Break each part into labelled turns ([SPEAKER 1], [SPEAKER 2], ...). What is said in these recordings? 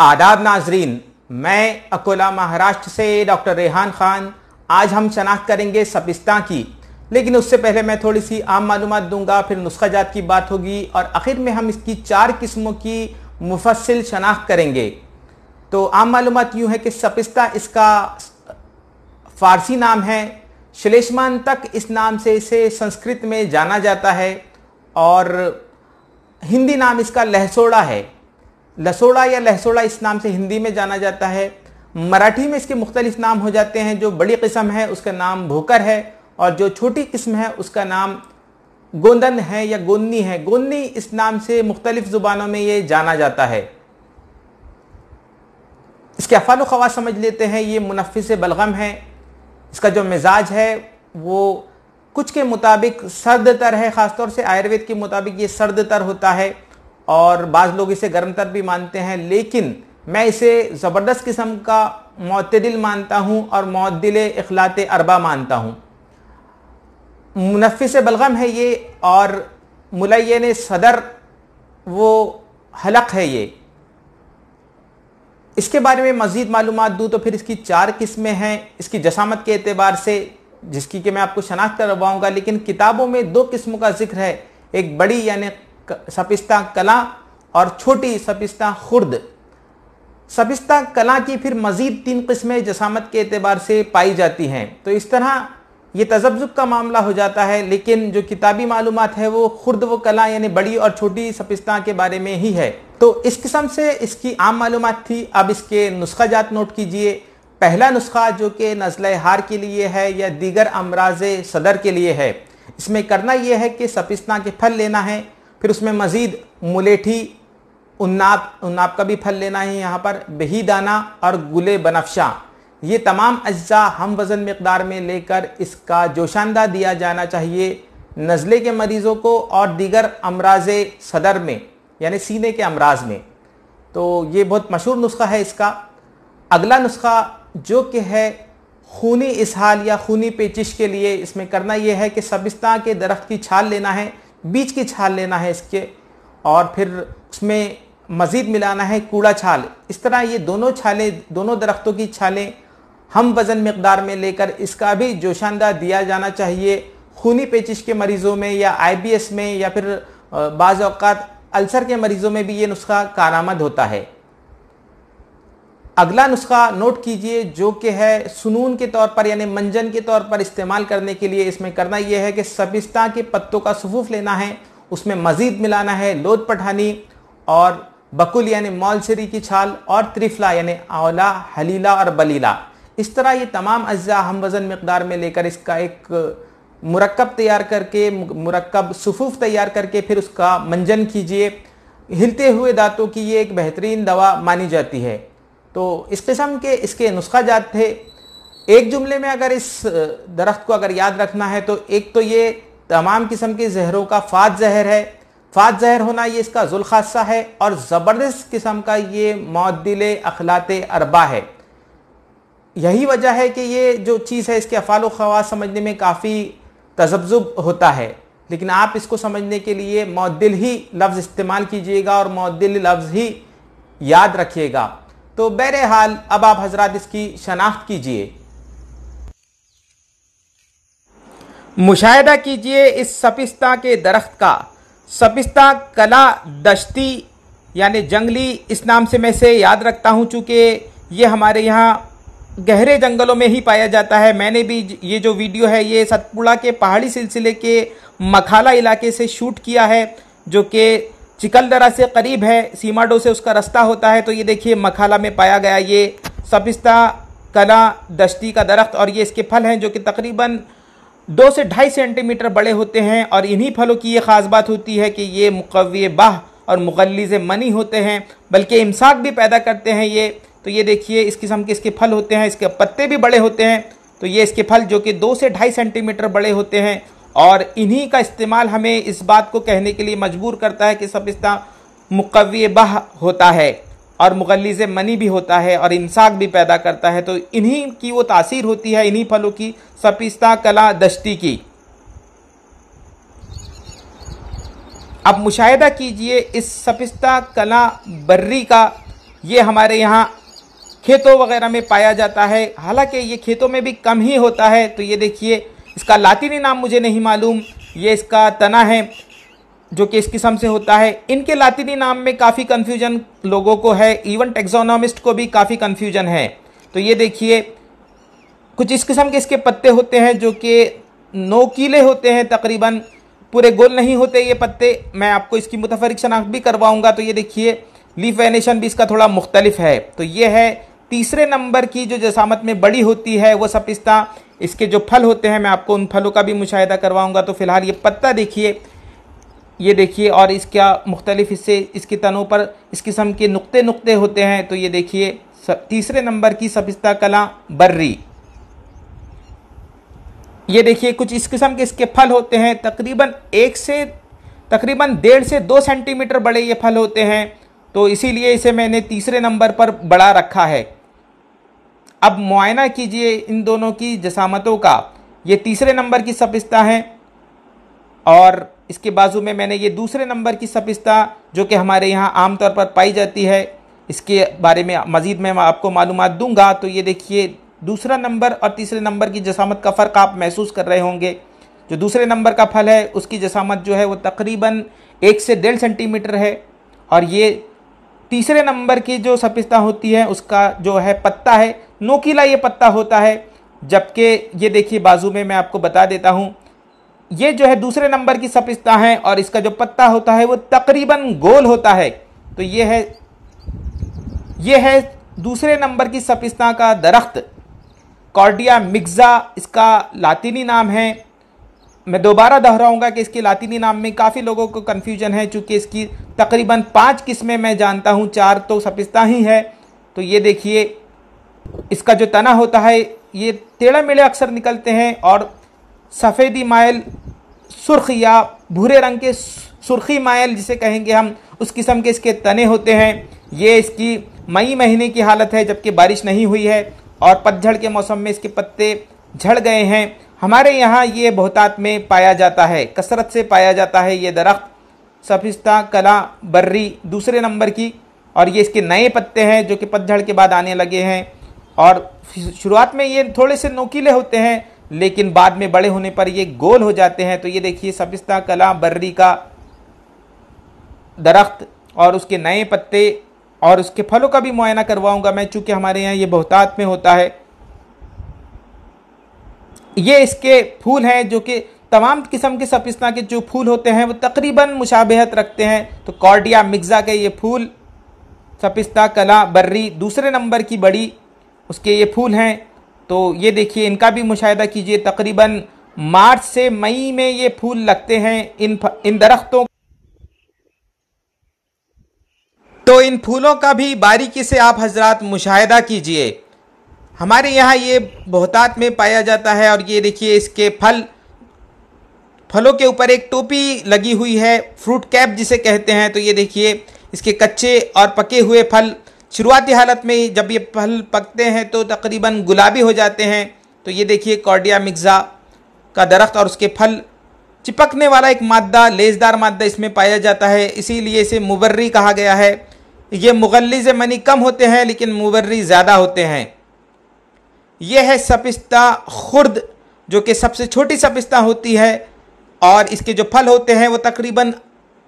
[SPEAKER 1] आदाब नाजरीन मैं अकोला महाराष्ट्र से डॉक्टर रेहान खान आज हम शनाख्त करेंगे सबिस्ता की लेकिन उससे पहले मैं थोड़ी सी आम मालूम दूंगा फिर नुस्खा जात की बात होगी और आखिर में हम इसकी चार किस्मों की मुफसल शनाख्त करेंगे तो आम मालूम यूँ है कि सपिस्ता इसका फारसी नाम है श्लेषमान तक इस नाम से इसे संस्कृत में जाना जाता है और हिंदी नाम इसका लहसोड़ा है लसोड़ा या लहसोड़ा इस नाम से हिंदी में जाना जाता है मराठी में इसके मुख्तलिफ नाम हो जाते हैं जो बड़ी किस्म है उसका नाम भोकर है और जो छोटी किस्म है उसका नाम गोंदन है या गोन्नी है गोन्नी इस नाम से मुख्तलिफ ज़ुबानों में ये जाना जाता है इसके अफान खवा समझ लेते हैं ये मुनफिस बलगम है इसका जो मिजाज है वो कुछ के मुताबिक सर्द तर है ख़ासतौर से आयुर्वेद के मुताबिक ये सर्द तर होता है और बाज़ लोग इसे गर्म तर भी मानते हैं लेकिन मैं इसे ज़बरदस्त किस्म का मतदिल मानता हूँ और मतदिल अखलात अरबा मानता हूँ मुनफ़ बलगम है ये और मुलैन सदर वो हलक है ये इसके बारे में मज़ीद मालूम दूँ तो फिर इसकी चार किस्में हैं इसकी जसामत के अतबार से जिसकी कि मैं आपको शनाख्त करवाऊँगा लेकिन किताबों में दो किस्मों का जिक्र है एक बड़ी यानी सपिस्ता कला और छोटी सपिस्ता खुर्द सपिस्ता कला की फिर मज़ीद तीन किस्में जसामत के अतबार से पाई जाती हैं तो इस तरह ये तजब्जुब का मामला हो जाता है लेकिन जो किताबी मालूम है वो खुर्द व कला यानी बड़ी और छोटी सपिस्ता के बारे में ही है तो इस किस्म से इसकी आम मालूम थी अब इसके नुस्खा जात नोट कीजिए पहला नुस्खा जो कि नज़ल हार के लिए है या दीगर अमराज सदर के लिए है इसमें करना यह है कि सपिस्ता के फल लेना है फिर उसमें मज़ीद मुलेठी उन्नाप उन्नाप का भी फल लेना है यहाँ पर बही दाना और गुले बनफशा ये तमाम अज्जा हम वज़न मकदार में लेकर इसका जोशानदा दिया जाना चाहिए नज़ले के मरीज़ों को और दीगर अमराज सदर में यानी सीने के अमराज में तो ये बहुत मशहूर नुस्खा है इसका अगला नुस्खा जो कि है खूनी इसहाल या खूनी पेचिश के लिए इसमें करना यह है कि सबिस्ता के दरख्त की छाल लेना है बीज की छाल लेना है इसके और फिर उसमें मज़ीद मिलाना है कूड़ा छाल इस तरह ये दोनों छालें दोनों दरख्तों की छालें हम वज़न मकदार में लेकर इसका भी जोशानदा दिया जाना चाहिए खूनी पेचिश के मरीज़ों में या आई में या फिर बाज़ात अल्सर के मरीज़ों में भी ये नुस्खा कारामद होता है अगला नुस्खा नोट कीजिए जो कि है सुनून के तौर पर यानी मंजन के तौर पर इस्तेमाल करने के लिए इसमें करना यह है कि सबिस्ता के पत्तों का सफूफ लेना है उसमें मज़ीद मिलाना है लोद पठानी और बकुल यानी मौलसरी की छाल और त्रिफला यानी आंवला हलीला और बलीला इस तरह ये तमाम अज्जा हम वज़न मकदार में लेकर इसका एक मुरकब तैयार करके मुरकब सफूफ तैयार करके फिर उसका मंजन कीजिए हिलते हुए दांतों की ये एक बेहतरीन दवा मानी जाती है तो इस किस्म के इसके नुस्खा जात थे एक जुमले में अगर इस दरख्त को अगर याद रखना है तो एक तो ये तमाम किस्म के जहरों का फात जहर है फात जहर होना ये इसका जुलखासा है और ज़बरदस्त किस्म का ये मददिल अखलात अरबा है यही वजह है कि ये जो चीज़ है इसके अफाल खवास समझने में काफ़ी तजब्जुब होता है लेकिन आप इसको समझने के लिए मददिल ही लफ्ज़ इस्तेमाल कीजिएगा और मददिल लफ्ज़ ही याद रखिएगा तो बहरहाल अब आप हजरात इसकी शनाख्त कीजिए मुशाह कीजिए इस सपिस्ता के दरख्त का सपिस्ता कला दश्ती यानि जंगली इस नाम से मैं से याद रखता हूँ चूँकि ये हमारे यहाँ गहरे जंगलों में ही पाया जाता है मैंने भी ये जो वीडियो है ये सतपुड़ा के पहाड़ी सिलसिले के मखाला इलाके से शूट किया है जो कि चिकलदरा से करीब है सीमाडो से उसका रास्ता होता है तो ये देखिए मखाला में पाया गया ये सपिस्ता कला दश्ती का दरख्त और ये इसके फल हैं जो कि तकरीबन दो से ढाई सेंटीमीटर बड़े होते हैं और इन्हीं फलों की ये ख़ास बात होती है कि ये मुकव्य बाह और मुगलज मनी होते हैं बल्कि इमसाक भी पैदा करते हैं ये तो ये देखिए इस किस्म के इसके फल होते हैं इसके पत्ते भी बड़े होते हैं तो ये इसके फल जो कि दो से ढाई सेंटीमीटर बड़े होते हैं और इन्हीं का इस्तेमाल हमें इस बात को कहने के लिए मजबूर करता है कि सबिस्ता मुकवी बह होता है और मुगलिज मनी भी होता है और इंसाक भी पैदा करता है तो इन्हीं की वो तासीर होती है इन्हीं फलों की सपिस्ता कला दश्ती की अब मुशाहिदा कीजिए इस सपिस्ता कला बर्री का ये हमारे यहाँ खेतों वगैरह में पाया जाता है हालांकि ये खेतों में भी कम ही होता है तो ये देखिए इसका लातिनी नाम मुझे नहीं मालूम ये इसका तना है जो कि इस किस्म से होता है इनके लातिनी नाम में काफ़ी कन्फ्यूजन लोगों को है इवन टेक्सोनॉमिस्ट को भी काफ़ी कन्फ्यूजन है तो ये देखिए कुछ इस किस्म के इसके पत्ते होते हैं जो कि नोकीले होते हैं तकरीबन पूरे गोल नहीं होते ये पत्ते मैं आपको इसकी मुतफरिक शनाख्त भी करवाऊँगा तो ये देखिए लीफ एनेशन भी इसका थोड़ा मुख्तलिफ है तो ये है तीसरे नंबर की जो जसामत में बड़ी होती है वो सपिस्ता इसके जो फल होते हैं मैं आपको उन फलों का भी मुशाह करवाऊँगा तो फिलहाल ये पत्ता देखिए ये देखिए और इसका मुख्तलिफ हिस्से इसके तनों पर इस किस्म के नुक्ते नुक्ते होते हैं तो ये देखिए तीसरे नंबर की सपिस्ता कला बर्री ये देखिए कुछ इस किस्म के इसके फल होते हैं तकरीबन एक से तकरीबन डेढ़ से दो सेंटीमीटर बड़े ये फल होते हैं तो इसीलिए इसे मैंने तीसरे नंबर पर बड़ा रखा है अब मुआयना कीजिए इन दोनों की जसामतों का ये तीसरे नंबर की सपिस्ता है और इसके बाजू में मैंने ये दूसरे नंबर की सपिस्ता जो कि हमारे यहाँ आमतौर पर पाई जाती है इसके बारे में मज़ीद मैं आपको मालूम दूंगा तो ये देखिए दूसरा नंबर और तीसरे नंबर की जसामत का फ़र्क आप महसूस कर रहे होंगे जो दूसरे नंबर का फल है उसकी जसामत जो है वो तकरीबन एक से डेढ़ सेंटीमीटर है और ये तीसरे नंबर की जो सपिस्ता होती है उसका जो है पत्ता है नोकीला ये पत्ता होता है जबकि ये देखिए बाजू में मैं आपको बता देता हूँ ये जो है दूसरे नंबर की सपिस्ता है और इसका जो पत्ता होता है वो तकरीबन गोल होता है तो ये है ये है दूसरे नंबर की सपिस्ता का दरख्त कॉर्डिया मिग्ज़ा इसका लातीनी नाम है मैं दोबारा दोहराऊंगा कि इसके लातीनी नाम में काफ़ी लोगों को कन्फ्यूजन है चूँकि इसकी तकरीबन पाँच किस्में मैं जानता हूँ चार तो सपिस्ता ही है तो ये देखिए इसका जो तना होता है ये टेढ़ा मेढ़े अक्सर निकलते हैं और सफ़ेदी मायल सुर्ख या भूरे रंग के सुर्खी मायल जिसे कहेंगे हम उस किस्म के इसके तने होते हैं ये इसकी मई महीने की हालत है जबकि बारिश नहीं हुई है और पतझड़ के मौसम में इसके पत्ते झड़ गए हैं हमारे यहाँ ये बहुतात में पाया जाता है कसरत से पाया जाता है ये दरख्त सफिस्ता कला बर्री दूसरे नंबर की और ये इसके नए पत्ते हैं जो कि पतझड़ के बाद आने लगे हैं और शुरुआत में ये थोड़े से नोकीले होते हैं लेकिन बाद में बड़े होने पर ये गोल हो जाते हैं तो ये देखिए सफिस्ता कला बर्री का दरख्त और उसके नए पत्ते और उसके फलों का भी मुआयना करवाऊंगा मैं चूँकि हमारे यहाँ ये बहुतात में होता है ये इसके फूल हैं जो कि तमाम किस्म के सपिस्ना के जो फूल होते हैं वो तकरीबन मुशाबहत रखते हैं तो कॉर्डिया मिक्जा के ये फूल सपिस्ता कला बर्री दूसरे नंबर की बड़ी उसके ये फूल हैं तो ये देखिए इनका भी मुशाह कीजिए तकरीबन मार्च से मई में ये फूल लगते हैं इन इन दरख्तों तो इन फूलों का भी बारीकी से आप हजरात मुशाह कीजिए हमारे यहाँ ये बहुतात में पाया जाता है और ये देखिए इसके फल फलों के ऊपर एक टोपी लगी हुई है फ्रूट कैप जिसे कहते हैं तो ये देखिए इसके कच्चे और पके हुए फल शुरुआती हालत में जब ये फल पकते हैं तो तकरीबन गुलाबी हो जाते हैं तो ये देखिए कॉर्डिया मिक्ज़ा का दरख्त और उसके फल चिपकने वाला एक मादा लेसदार मादा इसमें पाया जाता है इसीलिए इसे मुबर्री कहा गया है ये मुगल मनी कम होते हैं लेकिन मुबर्री ज़्यादा होते हैं यह है सपिस्ता खुर्द जो कि सबसे छोटी सपिस्ता होती है और इसके जो फल होते हैं वो तकरीबन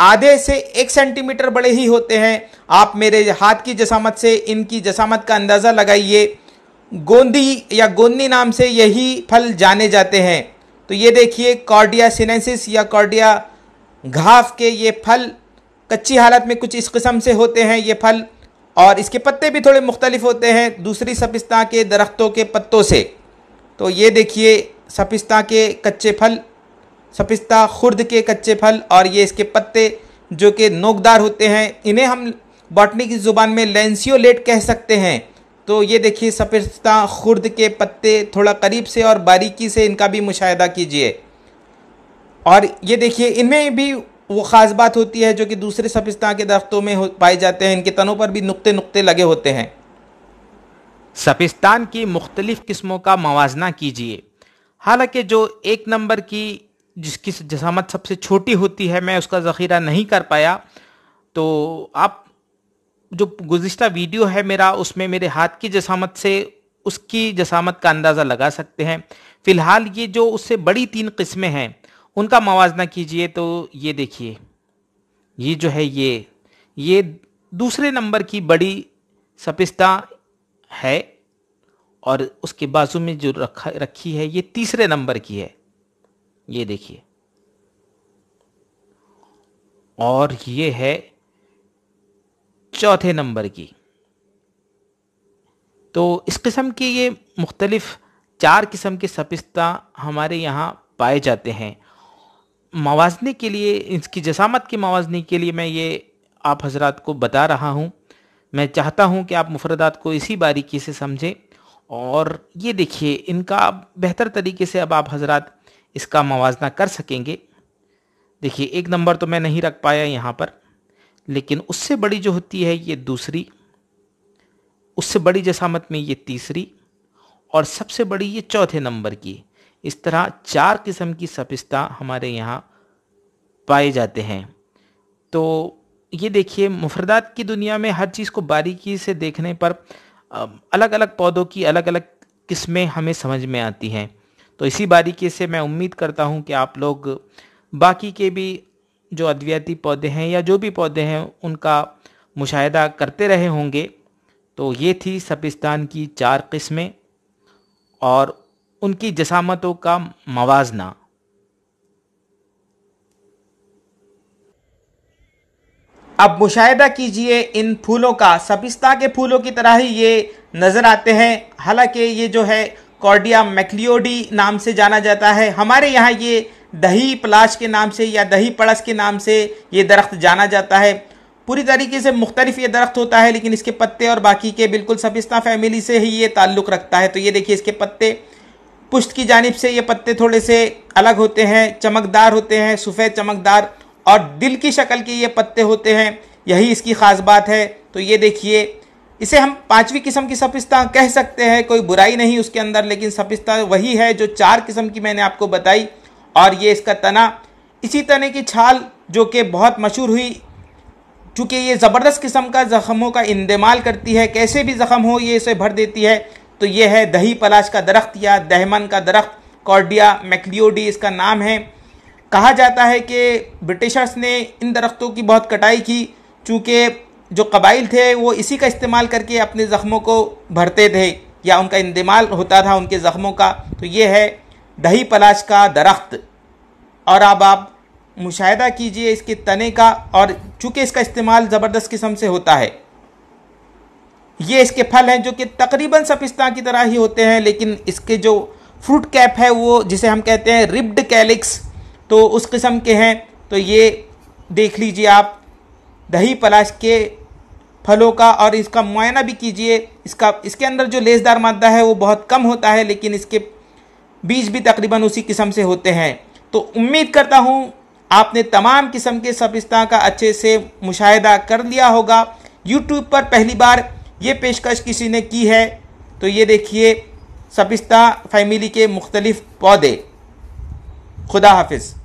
[SPEAKER 1] आधे से एक सेंटीमीटर बड़े ही होते हैं आप मेरे हाथ की जसामत से इनकी जसामत का अंदाज़ा लगाइए गोंदी या गोंदी नाम से यही फल जाने जाते हैं तो ये देखिए कॉर्डिया सिनेसिस या कॉर्डिया घाफ के ये फल कच्ची हालत में कुछ इस किस्म से होते हैं ये फल और इसके पत्ते भी थोड़े मुख्तलिफ होते हैं दूसरी सपिस्ता के दरख्तों के पत्तों से तो ये देखिए सपिस्ता के कच्चे फल सपिस्ता खुर्द के कच्चे फल और ये इसके पत्ते जो कि नोकदार होते हैं इन्हें हम बॉटनी की ज़ुबान में लेंसियोलेट कह सकते हैं तो ये देखिए सपिस्ता खुर्द के पत्ते थोड़ा करीब से और बारीकी से इनका भी मुशाह कीजिए और ये देखिए इनमें भी वो ख़ास बात होती है जो कि दूसरे सफिस्ता के दरख्तों में पाए जाते हैं इनके तनों पर भी नुक्ते नुक्ते लगे होते हैं सफिस्तान की मुख्तलिफ़ किस्मों का मवाजना कीजिए हालांकि जो एक नंबर की जिसकी जसामत सबसे छोटी होती है मैं उसका ज़ख़ीरा नहीं कर पाया तो आप जो गुज्त वीडियो है मेरा उसमें मेरे हाथ की जसामत से उसकी जसामत का अंदाज़ा लगा सकते हैं फ़िलहाल ये जो उससे बड़ी तीन किस्में हैं उनका मवाजना कीजिए तो ये देखिए ये जो है ये ये दूसरे नंबर की बड़ी सपिस्ता है और उसके बाजू में जो रखा रखी है ये तीसरे नंबर की है ये देखिए और ये है चौथे नंबर की तो इस किस्म के ये मुख्तलिफ़ चार किस्म के सपिस्ता हमारे यहाँ पाए जाते हैं मवाजने के लिए इसकी जसामत के मवाजने के लिए मैं ये आप हजरात को बता रहा हूँ मैं चाहता हूँ कि आप मुफरदात को इसी बारीकी से समझें और ये देखिए इनका बेहतर तरीके से अब आप हजरात इसका मवाजना कर सकेंगे देखिए एक नंबर तो मैं नहीं रख पाया यहाँ पर लेकिन उससे बड़ी जो होती है ये दूसरी उससे बड़ी जसामत में ये तीसरी और सबसे बड़ी ये चौथे नंबर की इस तरह चार किस्म की सपिस्ता हमारे यहाँ पाए जाते हैं तो ये देखिए मुफरदात की दुनिया में हर चीज़ को बारीकी से देखने पर अलग अलग पौधों की अलग अलग किस्में हमें समझ में आती हैं तो इसी बारीकी से मैं उम्मीद करता हूँ कि आप लोग बाकी के भी जो अद्वियाती पौधे हैं या जो भी पौधे हैं उनका मुशाहिदा करते रहे होंगे तो ये थी सपिस्तान की चार किस्में और उनकी जसामतों का मवाजना अब मुशाहिदा कीजिए इन फूलों का सपिस्ता के फूलों की तरह ही ये नज़र आते हैं हालांकि ये जो है कॉर्डिया मैक्लियोडी नाम से जाना जाता है हमारे यहाँ ये दही पलाश के नाम से या दही पड़स के नाम से ये दरख्त जाना जाता है पूरी तरीके से मुख्तलिफ ये दरख्त होता है लेकिन इसके पत्ते और बाकी के बिल्कुल सपिस्ता फैमिली से ही ये ताल्लुक़ रखता है तो ये देखिए इसके पत्ते पुष्ट की जानब से ये पत्ते थोड़े से अलग होते हैं चमकदार होते हैं सफ़ेद चमकदार और दिल की शक्ल के ये पत्ते होते हैं यही इसकी ख़ास बात है तो ये देखिए इसे हम पांचवी किस्म की सफिस्ता कह सकते हैं कोई बुराई नहीं उसके अंदर लेकिन सफिस्ता वही है जो चार किस्म की मैंने आपको बताई और ये इसका तना इसी तने की छाल जो कि बहुत मशहूर हुई चूँकि ये ज़बरदस्त किस्म का ज़ख़मों का इंदेमाल करती है कैसे भी ज़ख़म हो ये इसे भर देती है तो ये है दही पलाश का दरख्त या दहमन का दरख्त कॉर्डिया मैकलियोडी इसका नाम है कहा जाता है कि ब्रिटिशर्स ने इन दरख्तों की बहुत कटाई की चूँकि जो कबाइल थे वो इसी का इस्तेमाल करके अपने ज़ख्मों को भरते थे या उनका इंतमाल होता था उनके ज़ख्मों का तो ये है दही पलाश का दरख्त और अब आप मुशाह कीजिए इसके तने का और चूँकि इसका इस्तेमाल ज़बरदस्त किस्म से होता है ये इसके फल हैं जो कि तकरीबन सफिस्ता की तरह ही होते हैं लेकिन इसके जो फ्रूट कैप है वो जिसे हम कहते हैं रिब्ड कैलिक्स तो उस किस्म के हैं तो ये देख लीजिए आप दही पलाश के फलों का और इसका मुआयना भी कीजिए इसका इसके अंदर जो लेसदार मादा है वो बहुत कम होता है लेकिन इसके बीज भी तकरीबन उसी किस्म से होते हैं तो उम्मीद करता हूँ आपने तमाम किस्म के सबिस्ता का अच्छे से मुशाह कर लिया होगा यूट्यूब पर पहली बार ये पेशकश किसी ने की है तो ये देखिए सपिस्ता फैमिली के मुख्तलिफ पौधे खुदा हाफिज़